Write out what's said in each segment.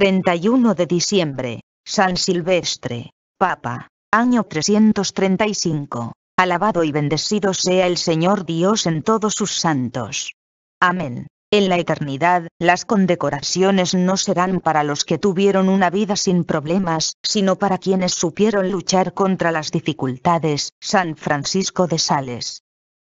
31 de diciembre, San Silvestre, Papa, año 335. Alabado y bendecido sea el Señor Dios en todos sus santos. Amén. En la eternidad, las condecoraciones no serán para los que tuvieron una vida sin problemas, sino para quienes supieron luchar contra las dificultades. San Francisco de Sales.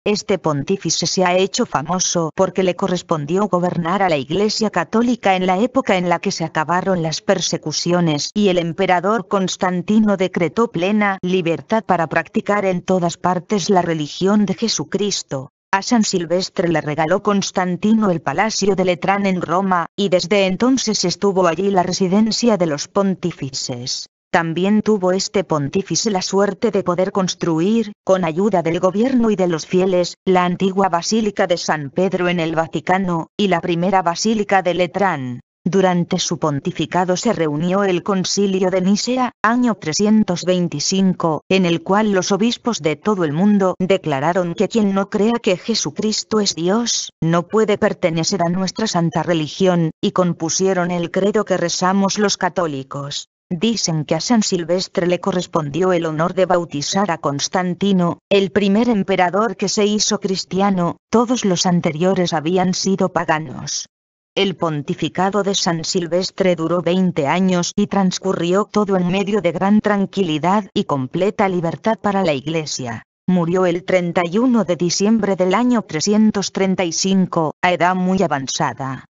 Este pontífice se ha hecho famoso porque le correspondió gobernar a la Iglesia Católica en la época en la que se acabaron las persecuciones y el emperador Constantino decretó plena libertad para practicar en todas partes la religión de Jesucristo. A San Silvestre le regaló Constantino el Palacio de Letrán en Roma, y desde entonces estuvo allí la residencia de los pontífices. También tuvo este pontífice la suerte de poder construir, con ayuda del gobierno y de los fieles, la antigua Basílica de San Pedro en el Vaticano, y la primera Basílica de Letrán. Durante su pontificado se reunió el Concilio de Nicea, año 325, en el cual los obispos de todo el mundo declararon que quien no crea que Jesucristo es Dios, no puede pertenecer a nuestra santa religión, y compusieron el credo que rezamos los católicos. Dicen que a San Silvestre le correspondió el honor de bautizar a Constantino, el primer emperador que se hizo cristiano, todos los anteriores habían sido paganos. El pontificado de San Silvestre duró 20 años y transcurrió todo en medio de gran tranquilidad y completa libertad para la Iglesia. Murió el 31 de diciembre del año 335, a edad muy avanzada.